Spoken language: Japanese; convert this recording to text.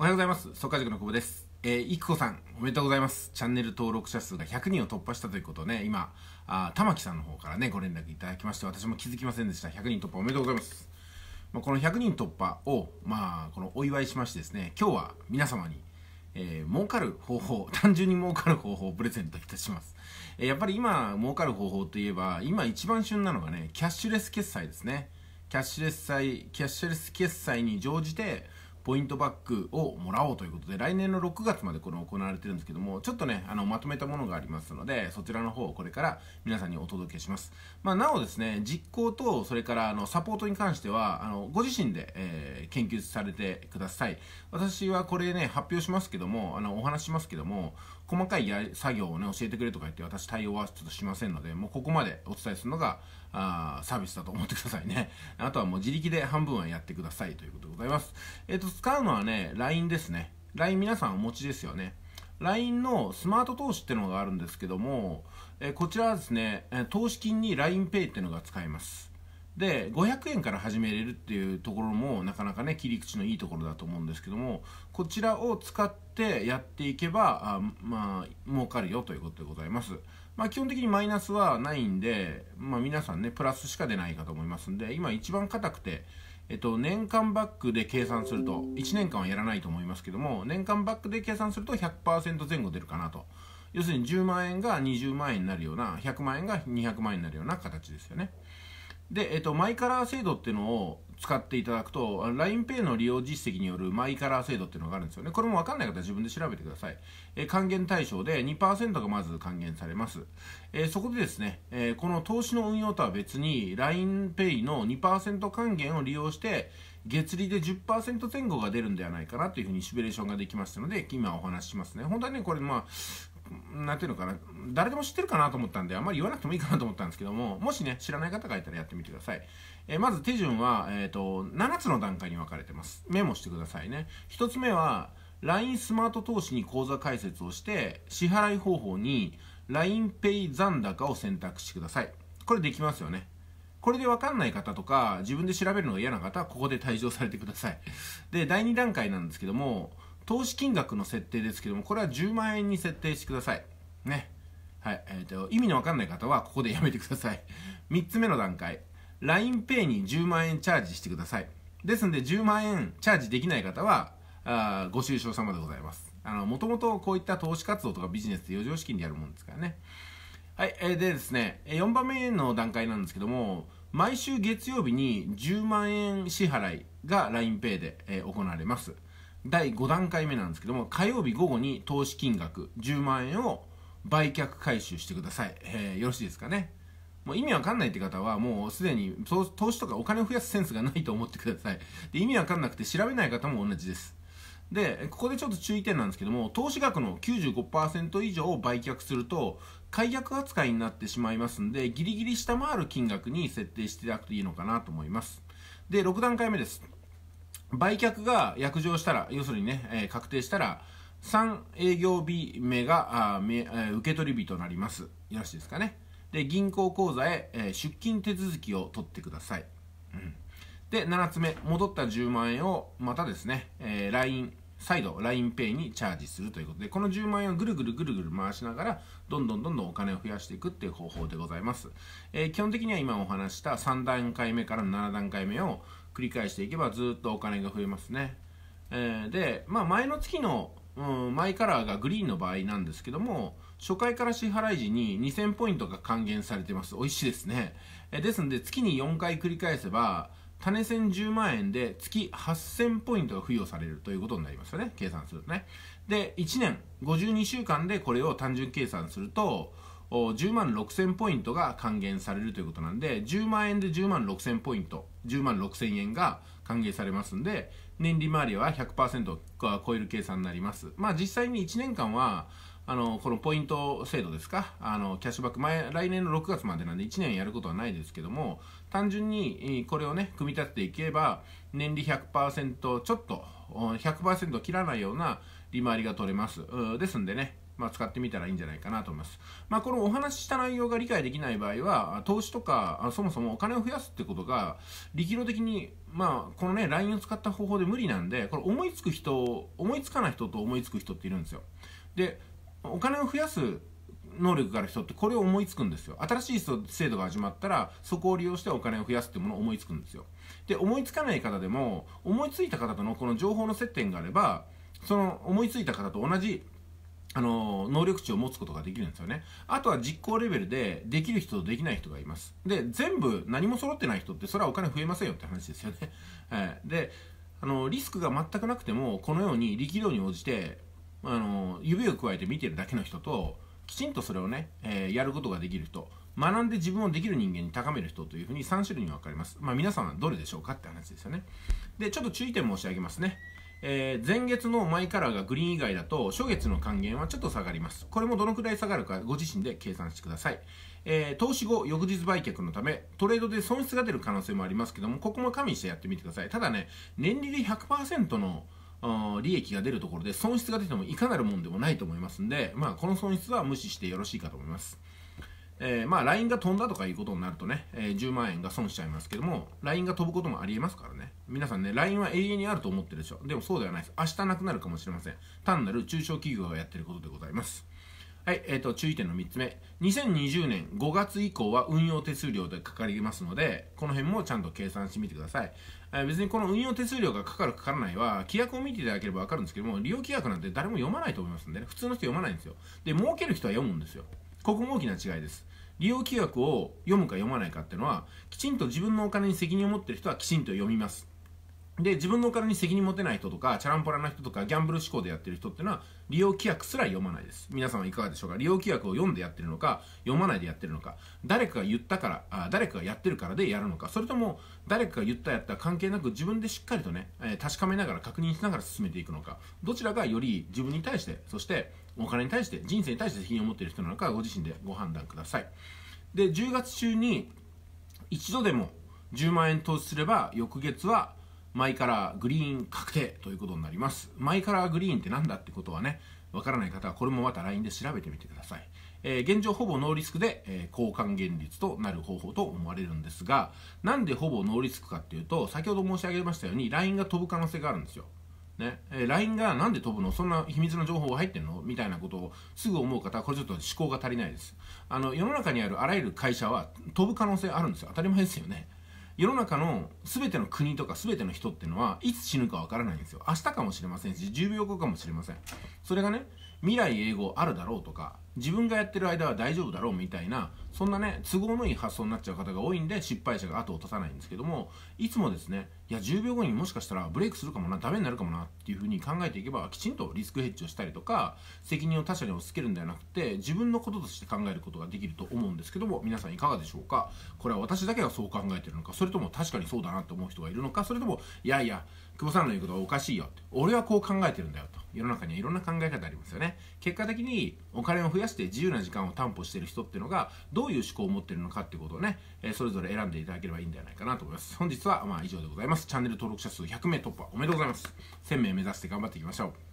おはようございます速家塾の久保ですえー、いくこさんおめでとうございますチャンネル登録者数が100人を突破したということをね今あ玉木さんの方からねご連絡いただきまして私も気づきませんでした100人突破おめでとうございますまあ、この100人突破を、まあ、このお祝いしましてですね今日は皆様にえー、儲かる方法、単純に儲かる方法をプレゼントいたします。えー、やっぱり今、儲かる方法といえば、今一番旬なのがね、キャッシュレス決済ですね。キャッシュレスキャッシュレス決済に乗じて、ポイントバックをもらおうということで来年の6月までこの行われてるんですけどもちょっとねあのまとめたものがありますのでそちらの方をこれから皆さんにお届けします、まあ、なおですね実行とそれからあのサポートに関してはあのご自身で、えー、研究されてください私はこれね発表しますけどもあのお話しますけども細かい作業をね教えてくれとか言って私対応はちょっとしませんのでもうここまでお伝えするのがあーサービスだと思ってくださいねあとはもう自力で半分はやってくださいということでございますえっ、ー、と使うのはね、LINE ですね。LINE 皆さんお持ちですよね。LINE のスマート投資っていうのがあるんですけども、えこちらはですね、投資金に LINEPay っていうのが使えます。で、500円から始めれるっていうところもなかなかね、切り口のいいところだと思うんですけども、こちらを使ってやっていけば、あまあ、儲かるよということでございます。まあ、基本的にマイナスはないんで、まあ、皆さんね、プラスしか出ないかと思いますんで、今一番硬くて、えっと、年間バックで計算すると、1年間はやらないと思いますけども、年間バックで計算すると100%前後出るかなと。要するに10万円が20万円になるような、100万円が200万円になるような形ですよね。で、えっと、マイカラー制度っていうのを、使っていただくと LINEPay の利用実績によるマイカラー制度っていうのがあるんですよねこれも分かんない方は自分で調べてください、えー、還元対象で2%がまず還元されます、えー、そこでですね、えー、この投資の運用とは別に LINEPay の2%還元を利用して月利で10%前後が出るんではないかなというふうにシミュレーションができましたので今お話ししますね本当はねこれまあなんていうのかな、誰でも知ってるかなと思ったんで、あんまり言わなくてもいいかなと思ったんですけども、もしね、知らない方がいたらやってみてください。えー、まず手順は、えっ、ー、と、7つの段階に分かれてます。メモしてくださいね。1つ目は、LINE スマート投資に口座開設をして、支払い方法に LINEPay 残高を選択してください。これできますよね。これで分かんない方とか、自分で調べるのが嫌な方は、ここで退場されてください。で、第2段階なんですけども、投資金額の設定ですけども、これは10万円に設定してください。ね。はい。えっ、ー、と、意味のわかんない方は、ここで やめてください。3つ目の段階。LINEPay に10万円チャージしてください。ですんで、10万円チャージできない方は、あご愁傷様でございます。あの、もともとこういった投資活動とかビジネスで余剰資金でやるもんですからね。はい。えー、でですね、4番目の段階なんですけども、毎週月曜日に10万円支払いが LINEPay で、えー、行われます。第5段階目なんですけども火曜日午後に投資金額10万円を売却回収してください、えー、よろしいですかねもう意味わかんないって方はもうすでに投資とかお金を増やすセンスがないと思ってくださいで意味わかんなくて調べない方も同じですでここでちょっと注意点なんですけども投資額の95%以上を売却すると解約扱いになってしまいますんでギリギリ下回る金額に設定していただくといいのかなと思いますで6段階目です売却が約定したら、要するにね、えー、確定したら、3営業日目があめ、えー、受取日となります。よろしいですかね。で、銀行口座へ、えー、出金手続きを取ってください。うん、で、7つ目、戻った10万円をまたですね、えー、LINE、再度 LINEPay にチャージするということで、この10万円をぐるぐるぐるぐる回しながら、どんどんどんどんお金を増やしていくっていう方法でございます。えー、基本的には今お話した3段階目から7段階目を繰り返していけばずっとお金が増えますね。えー、で、まあ、前の月の、うん、マイカラーがグリーンの場合なんですけども、初回から支払い時に2000ポイントが還元されてます。美味しいですね。えですので、月に4回繰り返せば、種銭10万円で月8000ポイントが付与されるということになりますよね。計算するとね。で、1年52週間でこれを単純計算すると、10万6000ポイントが還元されるということなんで10万円で10万6000ポイント10万6000円が還元されますんで年利回りは100%を超える計算になりますまあ実際に1年間はあのこのポイント制度ですかあのキャッシュバック前来年の6月までなんで1年やることはないですけども単純にこれをね組み立てていけば年利100%ちょっと100%切らないような利回りが取れます。ですんでね、まあ、使ってみたらいいんじゃないかなと思います。まあ、このお話しした内容が理解できない場合は、投資とか、そもそもお金を増やすってことが、力量的に、まあ、このね、LINE を使った方法で無理なんで、これ思いつく人、思いつかない人と思いつく人っているんですよ。で、お金を増やす能力がある人ってこれを思いつくんですよ。新しい制度が始まったら、そこを利用してお金を増やすってものを思いつくんですよ。で、思いつかない方でも、思いついた方とのこの情報の接点があれば、その思いついた方と同じあの、能力値を持つことができるんですよね。あとは実行レベルで、できる人とできない人がいます。で、全部何も揃ってない人って、それはお金増えませんよって話ですよね。え で、あの、リスクが全くなくても、このように力量に応じて、あの、指を加えて見てるだけの人と、きちんとそれをね、えー、やることができる人、学んで自分をできる人間に高める人というふうに3種類に分かれます。まあ皆さんはどれでしょうかって話ですよね。で、ちょっと注意点申し上げますね。えー、前月のマイカラーがグリーン以外だと、初月の還元はちょっと下がります。これもどのくらい下がるか、ご自身で計算してください。えー、投資後、翌日売却のため、トレードで損失が出る可能性もありますけども、ここも加味してやってみてください。ただね、年利で100%の、利益が出るところで損失が出てもいかなるもんでもないと思いますんで、まあ、この損失は無視してよろしいかと思います。えー、まあ LINE が飛んだとかいうことになるとね、えー、10万円が損しちゃいますけども LINE が飛ぶこともありえますからね皆さんね LINE は永遠にあると思ってるでしょでもそうではないです明日なくなるかもしれません単なる中小企業がやってることでございますはい、えーと、注意点の3つ目2020年5月以降は運用手数料でかかりますのでこの辺もちゃんと計算してみてください、えー、別にこの運用手数料がかかるかからないは規約を見ていただければ分かるんですけども利用規約なんて誰も読まないと思いますんでね普通の人読まないんですよで儲ける人は読むんですよここも大きな違いです利用規約を読むか読まないかっていうのはきちんと自分のお金に責任を持ってる人はきちんと読みますで、自分のお金に責任持てない人とか、チャランポラな人とか、ギャンブル志向でやってる人ってのは、利用規約すら読まないです。皆さんはいかがでしょうか利用規約を読んでやってるのか、読まないでやってるのか、誰かが言ったから、あ誰かがやってるからでやるのか、それとも、誰かが言ったやったら関係なく、自分でしっかりとね、えー、確かめながら確認しながら進めていくのか、どちらがより自分に対して、そして、お金に対して、人生に対して責任を持っている人なのか、ご自身でご判断ください。で、10月中に、一度でも10万円投資すれば、翌月は、マイカラーグリーン確定ということになります。マイカラーグリーンって何だってことはね、わからない方はこれもまた LINE で調べてみてください。えー、現状ほぼノーリスクで、えー、交換現率となる方法と思われるんですが、なんでほぼノーリスクかっていうと、先ほど申し上げましたように LINE が飛ぶ可能性があるんですよ。ね、えー、LINE がなんで飛ぶのそんな秘密の情報が入ってんのみたいなことをすぐ思う方は、これちょっと思考が足りないです。あの、世の中にあるあらゆる会社は飛ぶ可能性あるんですよ。当たり前ですよね。世の中の全ての国とか全ての人っていうのはいつ死ぬかわからないんですよ明日かもしれませんし10秒後かもしれませんそれがね未来永劫あるだろうとか自分がやってる間は大丈夫だろうみたいなそんなね都合のいい発想になっちゃう方が多いんで失敗者が後を絶たないんですけどもいつもですねいや10秒後にもしかしたらブレイクするかもなダメになるかもなっていう風に考えていけばきちんとリスクヘッジをしたりとか責任を他者に押し付けるんではなくて自分のこととして考えることができると思うんですけども皆さんいかがでしょうかこれは私だけがそう考えてるのかそれとも確かにそうだなって思う人がいるのかそれともいやいや久保さんの言うことはおかしいよ俺はこう考えてるんだよと世の中にはいろんな考え方ありますよね結果的にお金を増やして自由な時間を担保してる人っていうのがどういう思考を持ってるのかってことをね、えそれぞれ選んでいただければいいんではないかなと思います本日はまあ以上でございますチャンネル登録者数100名突破おめでとうございます1000名目指して頑張っていきましょう